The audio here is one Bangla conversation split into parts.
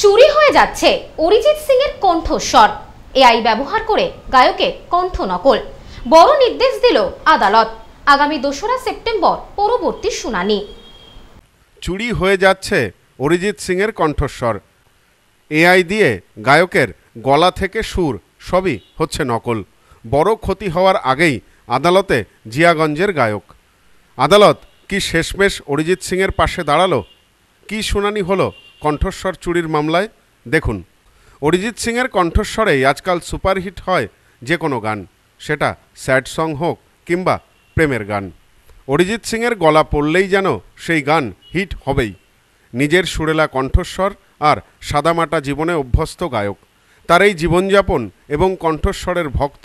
চুরি হয়ে যাচ্ছে অরিজিৎ সিং এর কণ্ঠস্বর এআই ব্যবহার করে গায়কের কণ্ঠ নকল বড় নির্দেশ দিল আদালত আগামী দোসরা সেপ্টেম্বর পরবর্তী শুনানি চুরি হয়ে যাচ্ছে অরিজিৎ সিং এর কণ্ঠস্বর এআই দিয়ে গায়কের গলা থেকে সুর সবই হচ্ছে নকল বড় ক্ষতি হওয়ার আগেই আদালতে জিয়াগঞ্জের গায়ক আদালত কি শেষমেশ অরিজিৎ সিংয়ের পাশে দাঁড়ালো কি শুনানি হলো কণ্ঠস্বর চুরির মামলায় দেখুন অরিজিৎ সিংয়ের কণ্ঠস্বরেই আজকাল সুপারহিট হয় যে কোনো গান সেটা স্যাড সং হোক কিংবা প্রেমের গান অরিজিৎ সিংয়ের গলা পড়লেই যেন সেই গান হিট হবেই নিজের সুরেলা কণ্ঠস্বর আর সাদামাটা জীবনে অভ্যস্ত গায়ক তার এই জীবনযাপন এবং কণ্ঠস্বরের ভক্ত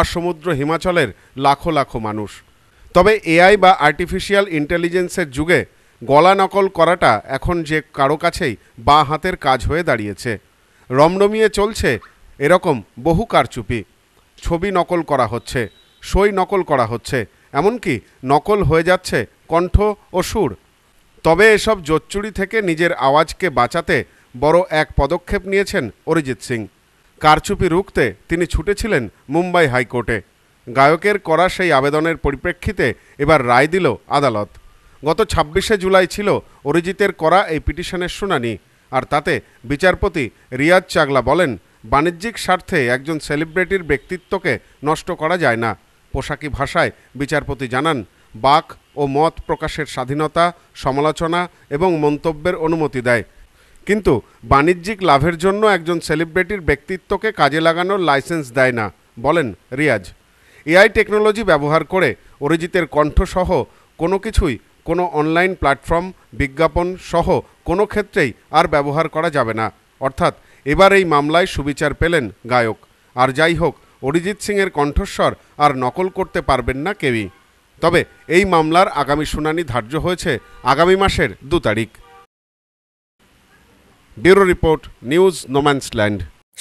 আসমুদ্র হিমাচলের লাখো লাখো মানুষ তবে এআই বা আর্টিফিশিয়াল ইন্টেলিজেন্সের যুগে গলা নকল করাটা এখন যে কারো কাছেই বা হাতের কাজ হয়ে দাঁড়িয়েছে রমরমিয়ে চলছে এরকম বহু কারচুপি ছবি নকল করা হচ্ছে সই নকল করা হচ্ছে এমনকি নকল হয়ে যাচ্ছে কণ্ঠ ও সুর তবে এসব জোচ্চুরি থেকে নিজের আওয়াজকে বাঁচাতে বড় এক পদক্ষেপ নিয়েছেন অরিজিৎ সিং কারচুপি রুখতে তিনি ছুটেছিলেন মুম্বাই হাইকোর্টে গায়কের করা সেই আবেদনের পরিপ্রেক্ষিতে এবার রায় দিল আদালত গত ছাব্বিশে জুলাই ছিল অরিজিতের করা এই পিটিশনের শুনানি আর তাতে বিচারপতি রিয়াজ চাগলা বলেন বাণিজ্যিক স্বার্থে একজন সেলিব্রিটির ব্যক্তিত্বকে নষ্ট করা যায় না পোশাকি ভাষায় বিচারপতি জানান বাক ও মত প্রকাশের স্বাধীনতা সমালোচনা এবং মন্তব্যের অনুমতি দেয় কিন্তু বাণিজ্যিক লাভের জন্য একজন সেলিব্রিটির ব্যক্তিত্বকে কাজে লাগানোর লাইসেন্স দেয় না বলেন রিয়াজ এআই টেকনোলজি ব্যবহার করে অরিজিতের কণ্ঠসহ কোনো কিছুই কোনো অনলাইন প্ল্যাটফর্ম বিজ্ঞাপন সহ কোনো ক্ষেত্রেই আর ব্যবহার করা যাবে না অর্থাৎ এবার এই মামলায় সুবিচার পেলেন গায়ক আর যাই হোক অরিজিৎ সিংয়ের কণ্ঠস্বর আর নকল করতে পারবেন না কেউই তবে এই মামলার আগামী শুনানি ধার্য হয়েছে আগামী মাসের দু তারিখ ব্যুরো রিপোর্ট নিউজ নোম্যান্সল্যান্ড